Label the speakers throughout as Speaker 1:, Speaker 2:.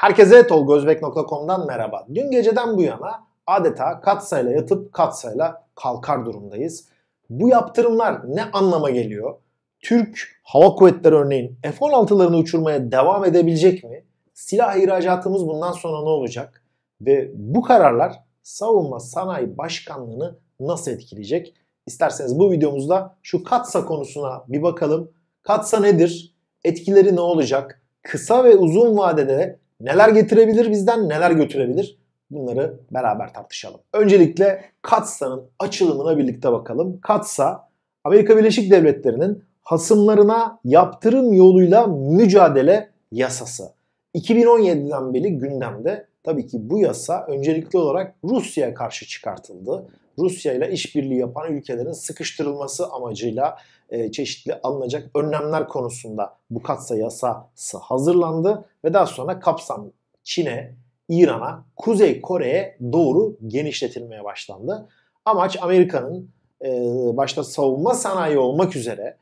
Speaker 1: Herkese tolgozbek.com'dan merhaba. Dün geceden bu yana adeta katsayla yatıp katsayla kalkar durumdayız. Bu yaptırımlar ne anlama geliyor? Türk Hava Kuvvetleri örneğin F-16'larını uçurmaya devam edebilecek mi? Silah ihracatımız bundan sonra ne olacak? Ve bu kararlar Savunma Sanayi Başkanlığı'nı nasıl etkileyecek? İsterseniz bu videomuzda şu katsa konusuna bir bakalım. Katsa nedir? Etkileri ne olacak? Kısa ve uzun vadede Neler getirebilir bizden, neler götürebilir? Bunları beraber tartışalım. Öncelikle Katsa'nın açılımına birlikte bakalım. Katsa, Amerika Birleşik Devletleri'nin hasımlarına yaptırım yoluyla mücadele yasası. 2017'den beri gündemde tabii ki bu yasa öncelikli olarak Rusya'ya karşı çıkartıldı. Rusya ile işbirliği yapan ülkelerin sıkıştırılması amacıyla e, çeşitli alınacak önlemler konusunda bu katsa yasası hazırlandı ve daha sonra kapsam Çin'e, İran'a, Kuzey Kore'ye doğru genişletilmeye başlandı. Amaç Amerika'nın e, başta savunma sanayi olmak üzere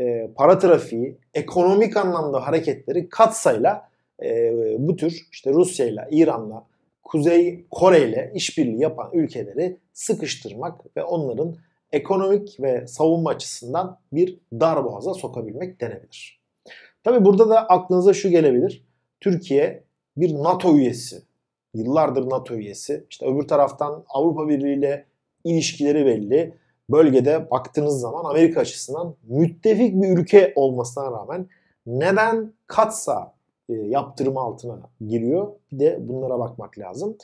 Speaker 1: e, para trafiği, ekonomik anlamda hareketleri katsayla bu tür işte Rusya ile İran'la, Kuzey Kore ile işbirliği yapan ülkeleri sıkıştırmak ve onların ekonomik ve savunma açısından bir darboğaza sokabilmek denebilir. Tabi burada da aklınıza şu gelebilir. Türkiye bir NATO üyesi. Yıllardır NATO üyesi. İşte öbür taraftan Avrupa Birliği ile ilişkileri belli. Bölgede baktığınız zaman Amerika açısından müttefik bir ülke olmasına rağmen neden Katsa e, yaptırım altına giriyor. Bir de bunlara bakmak lazım.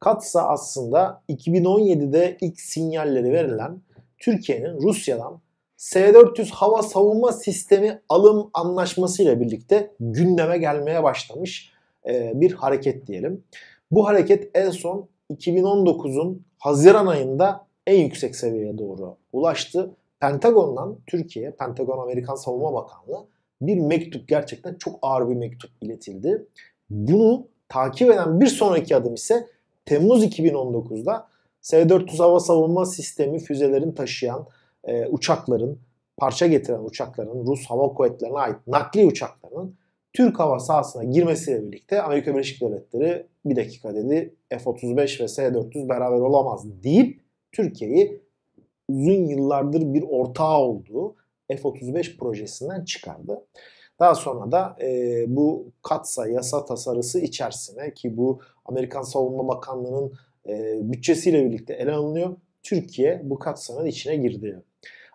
Speaker 1: Katsa aslında 2017'de ilk sinyalleri verilen Türkiye'nin Rusya'dan S-400 hava savunma sistemi alım anlaşmasıyla birlikte gündeme gelmeye başlamış e, bir hareket diyelim. Bu hareket en son 2019'un Haziran ayında en yüksek seviyeye doğru ulaştı. Pentagon'dan Türkiye, Pentagon Amerikan Savunma Bakanlığı bir mektup gerçekten çok ağır bir mektup iletildi. Bunu takip eden bir sonraki adım ise Temmuz 2019'da S-400 hava savunma sistemi füzelerin taşıyan e, uçakların, parça getiren uçakların, Rus hava kuvvetlerine ait nakli uçakların Türk hava sahasına girmesiyle birlikte Amerika Birleşik Devletleri bir dakika dedi F-35 ve S-400 beraber olamaz deyip Türkiye'yi uzun yıllardır bir ortağı olduğu F-35 projesinden çıkardı. Daha sonra da e, bu katsa yasa tasarısı içerisine ki bu Amerikan Savunma Bakanlığı'nın e, bütçesiyle birlikte ele alınıyor. Türkiye bu katsanın içine girdi.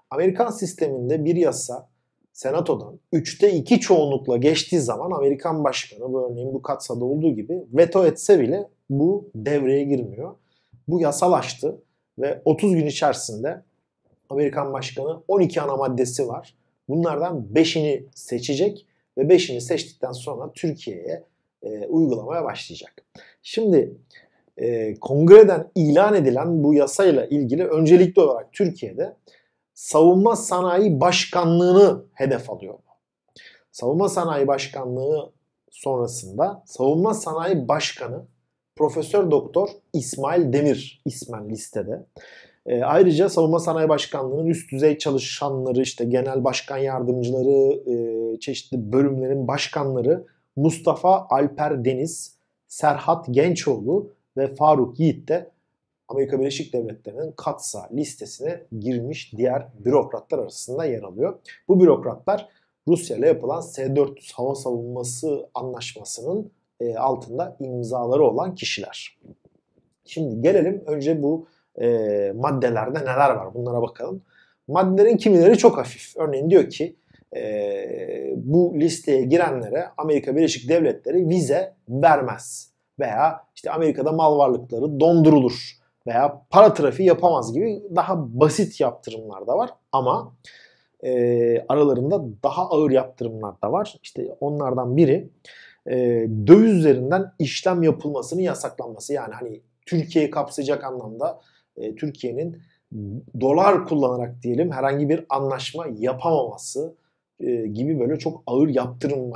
Speaker 1: Amerikan sisteminde bir yasa senatodan 3'te 2 çoğunlukla geçtiği zaman Amerikan başkanı bu örneğin bu katsada olduğu gibi veto etse bile bu devreye girmiyor. Bu yasalaştı ve 30 gün içerisinde Amerikan Başkanı 12 ana maddesi var. Bunlardan 5'ini seçecek ve 5'ini seçtikten sonra Türkiye'ye e, uygulamaya başlayacak. Şimdi e, kongreden ilan edilen bu yasayla ilgili öncelikli olarak Türkiye'de savunma sanayi başkanlığını hedef alıyor. Savunma sanayi başkanlığı sonrasında savunma sanayi başkanı Profesör Doktor İsmail Demir ismen listede. E, ayrıca Savunma Sanayi Başkanlığı'nın üst düzey çalışanları, işte genel başkan yardımcıları, e, çeşitli bölümlerin başkanları Mustafa Alper Deniz, Serhat Gençoğlu ve Faruk Yiğit de Amerika Birleşik Devletleri'nin katsa listesine girmiş diğer bürokratlar arasında yer alıyor. Bu bürokratlar Rusya ile yapılan S-400 hava savunması anlaşmasının e, altında imzaları olan kişiler. Şimdi gelelim önce bu e, maddelerde neler var bunlara bakalım. Maddelerin kimileri çok hafif. Örneğin diyor ki e, bu listeye girenlere Amerika Birleşik Devletleri vize vermez. Veya işte Amerika'da mal varlıkları dondurulur veya para trafiği yapamaz gibi daha basit yaptırımlar da var. Ama e, aralarında daha ağır yaptırımlar da var. İşte onlardan biri e, döviz üzerinden işlem yapılmasını yasaklanması. Yani hani Türkiye'yi kapsayacak anlamda e, Türkiye'nin dolar kullanarak diyelim herhangi bir anlaşma yapamaması e, gibi böyle çok ağır yaptırım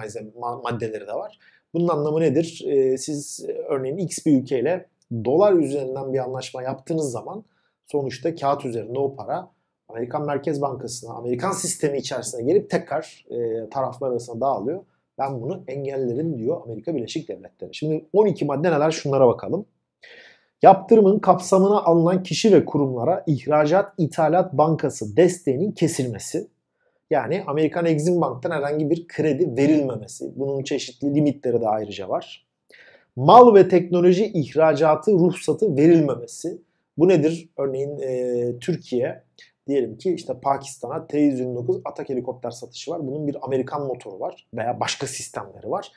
Speaker 1: maddeleri de var. Bunun anlamı nedir? E, siz e, örneğin X bir ülkeyle dolar üzerinden bir anlaşma yaptığınız zaman sonuçta kağıt üzerinde o para Amerikan Merkez Bankası'na, Amerikan sistemi içerisine gelip tekrar e, taraflar arasında dağılıyor. Ben bunu engellerim diyor Amerika Birleşik Devletleri. Şimdi 12 madde neler şunlara bakalım. Yaptırımın kapsamına alınan kişi ve kurumlara ihracat ithalat bankası desteğinin kesilmesi. Yani Amerikan Exim Bank'tan herhangi bir kredi verilmemesi. Bunun çeşitli limitleri de ayrıca var. Mal ve teknoloji ihracatı ruhsatı verilmemesi. Bu nedir? Örneğin e, Türkiye diyelim ki işte Pakistan'a T-129 Atak helikopter satışı var. Bunun bir Amerikan motoru var veya başka sistemleri var.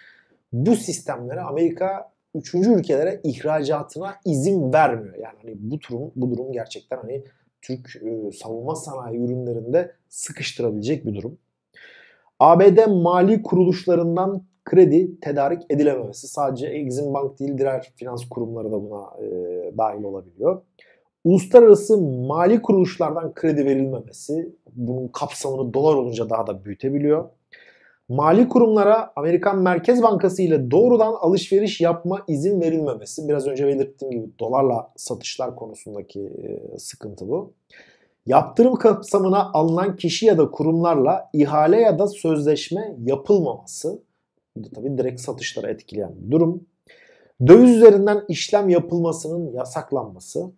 Speaker 1: Bu sistemlere Amerika üçüncü ülkelere ihracatına izin vermiyor. Yani hani bu durum bu durum gerçekten hani Türk e, savunma sanayi ürünlerinde sıkıştırabilecek bir durum. ABD mali kuruluşlarından kredi tedarik edilememesi. Sadece Exim Bank değil diğer finans kurumları da buna e, dahil olabiliyor. Uluslararası mali kuruluşlardan kredi verilmemesi bunun kapsamını dolar olunca daha da büyütebiliyor mali kurumlara Amerikan Merkez Bankası ile doğrudan alışveriş yapma izin verilmemesi. Biraz önce belirttiğim gibi dolarla satışlar konusundaki e, sıkıntı bu. Yaptırım kapsamına alınan kişi ya da kurumlarla ihale ya da sözleşme yapılmaması. Bu da tabii direkt satışları etkileyen bir durum. Döviz üzerinden işlem yapılmasının yasaklanması.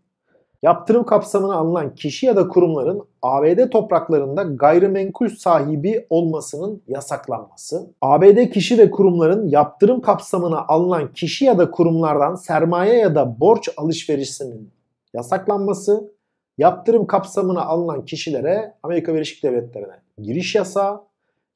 Speaker 1: Yaptırım kapsamına alınan kişi ya da kurumların ABD topraklarında gayrimenkul sahibi olmasının yasaklanması, ABD kişi ve kurumların yaptırım kapsamına alınan kişi ya da kurumlardan sermaye ya da borç alışverişinin yasaklanması, yaptırım kapsamına alınan kişilere Amerika Birleşik Devletleri'ne giriş yasağı,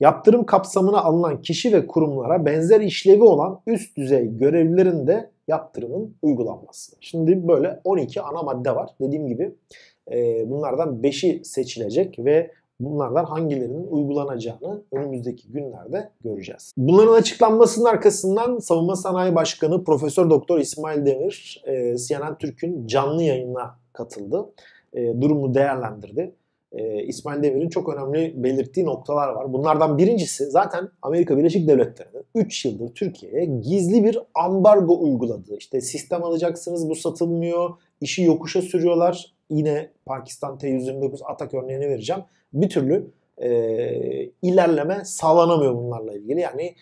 Speaker 1: yaptırım kapsamına alınan kişi ve kurumlara benzer işlevi olan üst düzey görevlilerin de yaptırımın uygulanması. Şimdi böyle 12 ana madde var. Dediğim gibi e, bunlardan 5'i seçilecek ve bunlardan hangilerinin uygulanacağını önümüzdeki günlerde göreceğiz. Bunların açıklanmasının arkasından Savunma Sanayi Başkanı Profesör Doktor İsmail Demir e, CNN Türk'ün canlı yayına katıldı. E, durumu değerlendirdi. Ee, İsmail Demir'in çok önemli belirttiği noktalar var. Bunlardan birincisi zaten Amerika Birleşik Devletleri'nin 3 yıldır Türkiye'ye gizli bir ambargo uyguladığı. İşte sistem alacaksınız bu satılmıyor, işi yokuşa sürüyorlar. Yine Pakistan T-129 Atak örneğini vereceğim. Bir türlü e, ilerleme sağlanamıyor bunlarla ilgili. Yani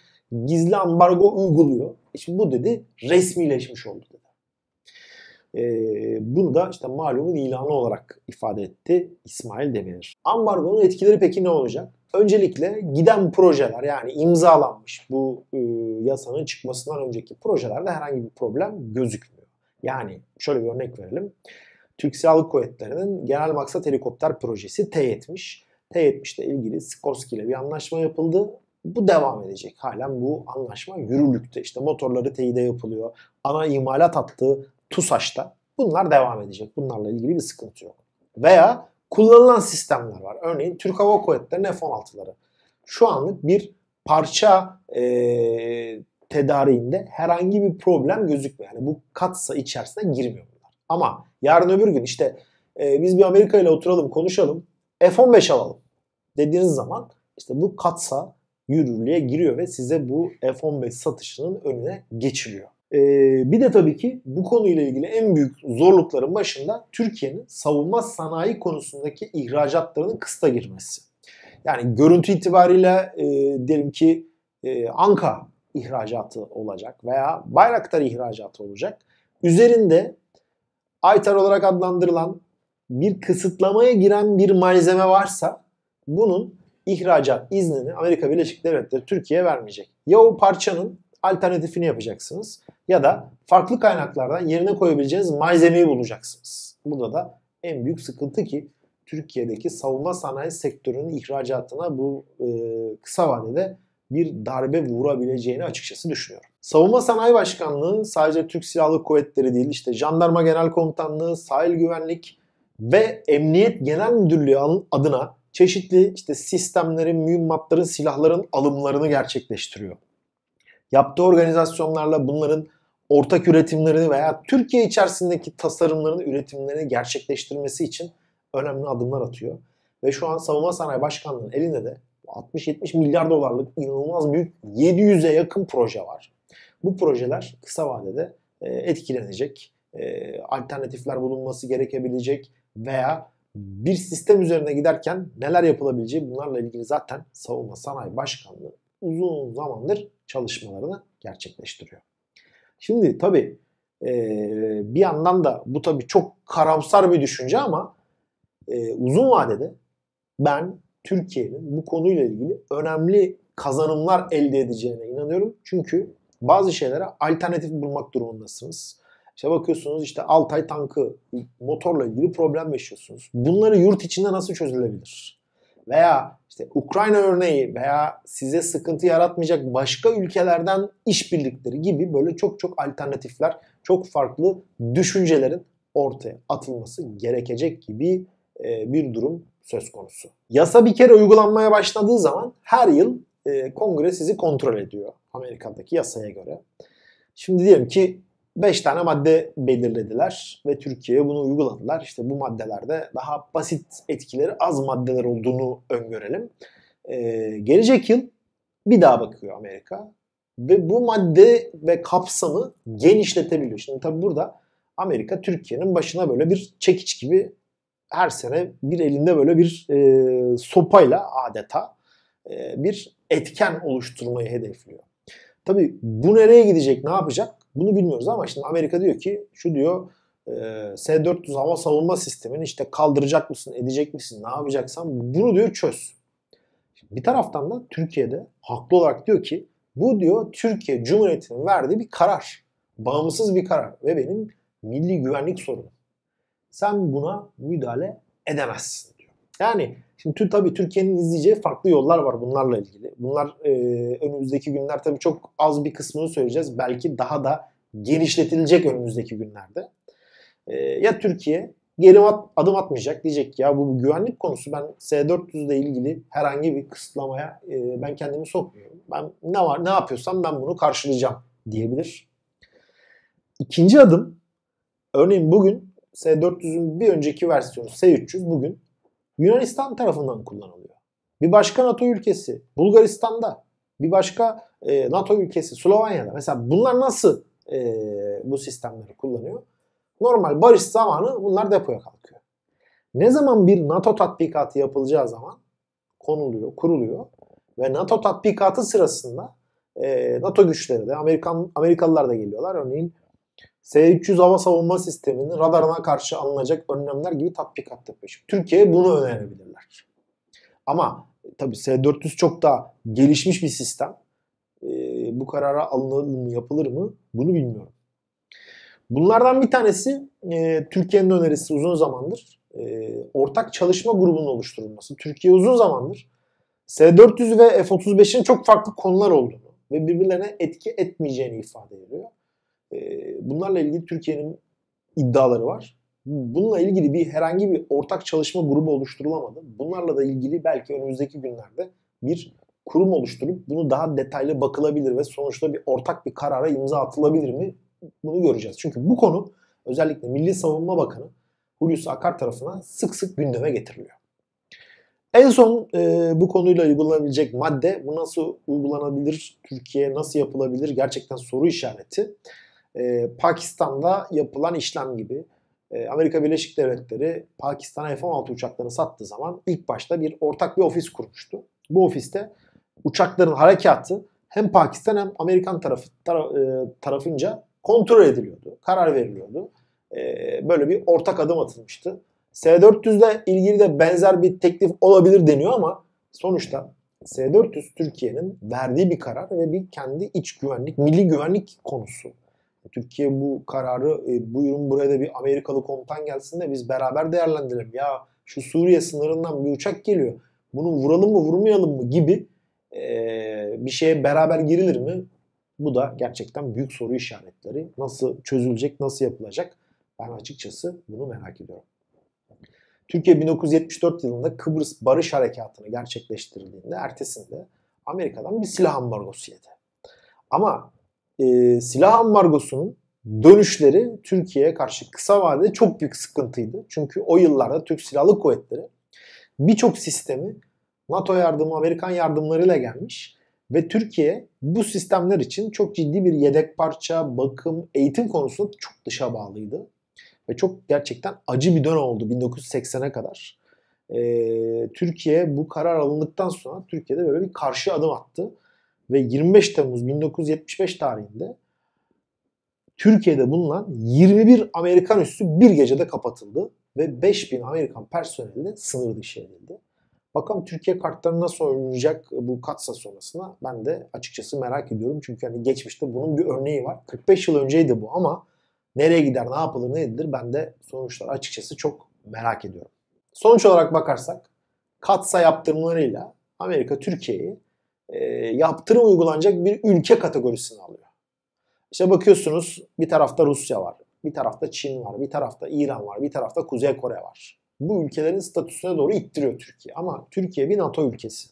Speaker 1: gizli ambargo uyguluyor. şimdi bu dedi resmileşmiş oldu. E, bunu da işte malumun ilanı olarak ifade etti İsmail Demirel. Ambargonun etkileri peki ne olacak? Öncelikle giden projeler yani imzalanmış bu e, yasanın çıkmasından önceki projelerde herhangi bir problem gözükmüyor. Yani şöyle bir örnek verelim. Türk Silahlı Kuvvetleri'nin genel maksat helikopter projesi T-70. T-70 ile ilgili Skorsky ile bir anlaşma yapıldı. Bu devam edecek. Halen bu anlaşma yürürlükte. İşte motorları teyide yapılıyor. Ana imalat hattı TUSAŞ'ta bunlar devam edecek. Bunlarla ilgili bir sıkıntı yok. Veya kullanılan sistemler var. Örneğin Türk Hava Kuvvetleri'nin F-16'ları. Şu anlık bir parça e, tedariğinde herhangi bir problem gözükmüyor. Yani bu katsa içerisine girmiyor bunlar. Ama yarın öbür gün işte e, biz bir Amerika ile oturalım konuşalım F-15 alalım dediğiniz zaman işte bu katsa yürürlüğe giriyor ve size bu F-15 satışının önüne geçiliyor. Ee, bir de tabii ki bu konuyla ilgili en büyük zorlukların başında Türkiye'nin savunma sanayi konusundaki ihracatlarının kısta girmesi. Yani görüntü itibariyle e, diyelim ki e, Anka ihracatı olacak veya Bayraktar ihracatı olacak. Üzerinde Aytar olarak adlandırılan bir kısıtlamaya giren bir malzeme varsa bunun ihracat iznini Amerika Birleşik Devletleri Türkiye'ye vermeyecek. Ya o parçanın alternatifini yapacaksınız. Ya da farklı kaynaklardan yerine koyabileceğiniz malzemeyi bulacaksınız. Burada da en büyük sıkıntı ki Türkiye'deki savunma sanayi sektörünün ihracatına bu e, kısa vadede bir darbe vurabileceğini açıkçası düşünüyorum. Savunma Sanayi Başkanlığı sadece Türk Silahlı Kuvvetleri değil işte Jandarma Genel Komutanlığı, Sahil Güvenlik ve Emniyet Genel Müdürlüğü adına çeşitli işte sistemlerin, mühimmatların, silahların alımlarını gerçekleştiriyor yaptığı organizasyonlarla bunların ortak üretimlerini veya Türkiye içerisindeki tasarımlarını, üretimlerini gerçekleştirmesi için önemli adımlar atıyor. Ve şu an Savunma Sanayi Başkanlığı'nın elinde de 60-70 milyar dolarlık inanılmaz büyük 700'e yakın proje var. Bu projeler kısa vadede e, etkilenecek, e, alternatifler bulunması gerekebilecek veya bir sistem üzerine giderken neler yapılabileceği bunlarla ilgili zaten Savunma Sanayi Başkanlığı uzun zamandır çalışmalarını gerçekleştiriyor. Şimdi tabi e, bir yandan da bu tabi çok karamsar bir düşünce ama e, uzun vadede ben Türkiye'nin bu konuyla ilgili önemli kazanımlar elde edeceğine inanıyorum. Çünkü bazı şeylere alternatif bulmak durumundasınız. İşte bakıyorsunuz işte Altay tankı motorla ilgili problem yaşıyorsunuz. Bunları yurt içinde nasıl çözülebilir? veya işte Ukrayna örneği veya size sıkıntı yaratmayacak başka ülkelerden işbirlikleri gibi böyle çok çok alternatifler, çok farklı düşüncelerin ortaya atılması gerekecek gibi e, bir durum söz konusu. Yasa bir kere uygulanmaya başladığı zaman her yıl e, kongre sizi kontrol ediyor Amerika'daki yasaya göre. Şimdi diyelim ki 5 tane madde belirlediler ve Türkiye'ye bunu uyguladılar. İşte bu maddelerde daha basit etkileri az maddeler olduğunu öngörelim. Ee, gelecek yıl bir daha bakıyor Amerika ve bu madde ve kapsamı genişletebiliyor. Şimdi tabi burada Amerika Türkiye'nin başına böyle bir çekiç gibi her sene bir elinde böyle bir e, sopayla adeta e, bir etken oluşturmayı hedefliyor. Tabi bu nereye gidecek, ne yapacak? Bunu bilmiyoruz ama şimdi Amerika diyor ki şu diyor e, S-400 hava savunma sistemini işte kaldıracak mısın, edecek misin, ne yapacaksan bunu diyor çöz. bir taraftan da Türkiye'de haklı olarak diyor ki bu diyor Türkiye Cumhuriyeti'nin verdiği bir karar. Bağımsız bir karar ve benim milli güvenlik sorunu. Sen buna müdahale edemezsin. Yani şimdi tü, tabii Türkiye'nin izleyeceği farklı yollar var bunlarla ilgili. Bunlar e, önümüzdeki günler tabii çok az bir kısmını söyleyeceğiz. Belki daha da genişletilecek önümüzdeki günlerde. E, ya Türkiye geri at, adım atmayacak diyecek ki ya bu güvenlik konusu ben S400 ile ilgili herhangi bir kısıtlamaya e, ben kendimi sokmuyorum. Ben ne var ne yapıyorsam ben bunu karşılayacağım diyebilir. İkinci adım örneğin bugün S400'ün bir önceki versiyonu S300 bugün Yunanistan tarafından kullanılıyor. Bir başka NATO ülkesi Bulgaristan'da, bir başka e, NATO ülkesi Slovanya'da. Mesela bunlar nasıl e, bu sistemleri kullanıyor? Normal barış zamanı bunlar depoya kalkıyor. Ne zaman bir NATO tatbikatı yapılacağı zaman konuluyor, kuruluyor ve NATO tatbikatı sırasında e, NATO güçleri de Amerikan Amerikalılar da geliyorlar. Örneğin S-300 hava savunma sisteminin radarına karşı alınacak önlemler gibi tatbikat yapmış. Türkiye bunu önerebilirler. Ama tabi S-400 çok daha gelişmiş bir sistem. Ee, bu karara alınır mı yapılır mı bunu bilmiyorum. Bunlardan bir tanesi e, Türkiye'nin önerisi uzun zamandır e, ortak çalışma grubunun oluşturulması. Türkiye uzun zamandır S-400 ve F-35'in çok farklı konular olduğunu ve birbirlerine etki etmeyeceğini ifade ediyor. Ee, bunlarla ilgili Türkiye'nin iddiaları var. Bununla ilgili bir herhangi bir ortak çalışma grubu oluşturulamadı. Bunlarla da ilgili belki önümüzdeki günlerde bir kurum oluşturup bunu daha detaylı bakılabilir ve sonuçta bir ortak bir karara imza atılabilir mi? Bunu göreceğiz. Çünkü bu konu özellikle Milli Savunma Bakanı Hulusi Akar tarafından sık sık gündeme getiriliyor. En son e, bu konuyla uygulanabilecek madde bu nasıl uygulanabilir, Türkiye nasıl yapılabilir gerçekten soru işareti e, Pakistan'da yapılan işlem gibi. E, Amerika Birleşik Devletleri Pakistan'a F-16 uçaklarını sattığı zaman ilk başta bir ortak bir ofis kurmuştu. Bu ofiste uçakların harekatı hem Pakistan hem Amerikan tarafı tara, e, tarafınca kontrol ediliyordu, karar veriliyordu. E, böyle bir ortak adım atılmıştı. s 400 ile ilgili de benzer bir teklif olabilir deniyor ama sonuçta S-400 Türkiye'nin verdiği bir karar ve bir kendi iç güvenlik, milli güvenlik konusu Türkiye bu kararı e, buyurun buraya da bir Amerikalı komutan gelsin de biz beraber değerlendirelim. Ya şu Suriye sınırından bir uçak geliyor. Bunu vuralım mı vurmayalım mı gibi e, bir şeye beraber girilir mi? Bu da gerçekten büyük soru işaretleri. Nasıl çözülecek, nasıl yapılacak? Ben açıkçası bunu merak ediyorum. Türkiye 1974 yılında Kıbrıs Barış Harekatı'nı gerçekleştirdiğinde ertesinde Amerika'dan bir silah ambargosu yedi. Ama e, silah ambargosunun dönüşleri Türkiye'ye karşı kısa vadede çok büyük sıkıntıydı. Çünkü o yıllarda Türk Silahlı Kuvvetleri birçok sistemi NATO yardımı, Amerikan yardımlarıyla gelmiş ve Türkiye bu sistemler için çok ciddi bir yedek parça, bakım, eğitim konusunda çok dışa bağlıydı. Ve çok gerçekten acı bir dönem oldu 1980'e kadar. Ee, Türkiye bu karar alındıktan sonra Türkiye'de böyle bir karşı adım attı ve 25 Temmuz 1975 tarihinde Türkiye'de bulunan 21 Amerikan üssü bir gecede kapatıldı ve 5000 Amerikan personeli sınır dışı edildi. Bakalım Türkiye kartları nasıl oynayacak bu katsa sonrasına ben de açıkçası merak ediyorum. Çünkü hani geçmişte bunun bir örneği var. 45 yıl önceydi bu ama nereye gider, ne yapılır, ne edilir ben de sonuçlar açıkçası çok merak ediyorum. Sonuç olarak bakarsak katsa yaptırımlarıyla Amerika Türkiye'yi e, yaptırım uygulanacak bir ülke kategorisini alıyor. İşte bakıyorsunuz bir tarafta Rusya var, bir tarafta Çin var, bir tarafta İran var, bir tarafta Kuzey Kore var. Bu ülkelerin statüsüne doğru ittiriyor Türkiye. Ama Türkiye bir NATO ülkesi.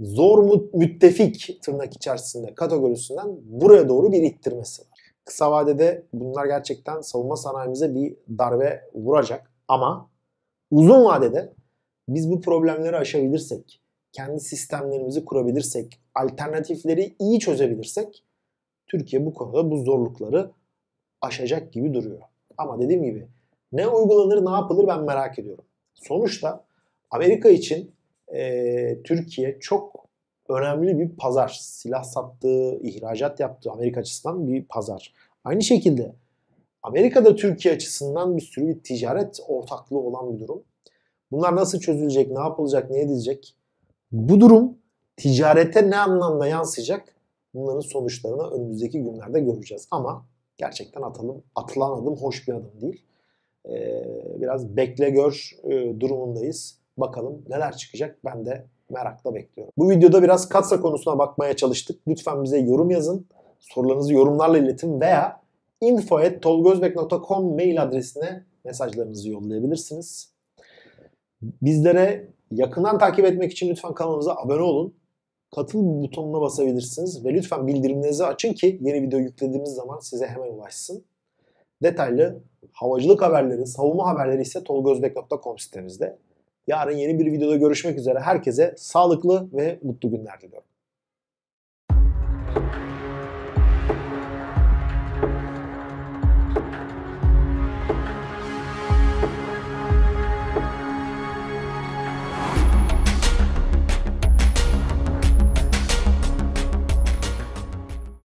Speaker 1: Zor müttefik tırnak içerisinde kategorisinden buraya doğru bir ittirmesi var. Kısa vadede bunlar gerçekten savunma sanayimize bir darbe vuracak ama uzun vadede biz bu problemleri aşabilirsek kendi sistemlerimizi kurabilirsek, alternatifleri iyi çözebilirsek Türkiye bu konuda bu zorlukları aşacak gibi duruyor. Ama dediğim gibi ne uygulanır ne yapılır ben merak ediyorum. Sonuçta Amerika için e, Türkiye çok önemli bir pazar. Silah sattığı, ihracat yaptığı Amerika açısından bir pazar. Aynı şekilde Amerika'da Türkiye açısından bir sürü bir ticaret ortaklığı olan bir durum. Bunlar nasıl çözülecek, ne yapılacak, ne edilecek? Bu durum ticarete ne anlamda yansıyacak? Bunların sonuçlarını önümüzdeki günlerde göreceğiz. Ama gerçekten atalım, atılan adım hoş bir adım değil. Ee, biraz bekle gör e, durumundayız. Bakalım neler çıkacak ben de merakla bekliyorum. Bu videoda biraz katsa konusuna bakmaya çalıştık. Lütfen bize yorum yazın. Sorularınızı yorumlarla iletin veya info.tolgozbek.com mail adresine mesajlarınızı yollayabilirsiniz. Bizlere Yakından takip etmek için lütfen kanalımıza abone olun. Katıl butonuna basabilirsiniz ve lütfen bildirimlerinizi açın ki yeni video yüklediğimiz zaman size hemen ulaşsın. Detaylı havacılık haberleri, savunma haberleri ise tolgozbek.com sitemizde. Yarın yeni bir videoda görüşmek üzere. Herkese sağlıklı ve mutlu günler diliyorum.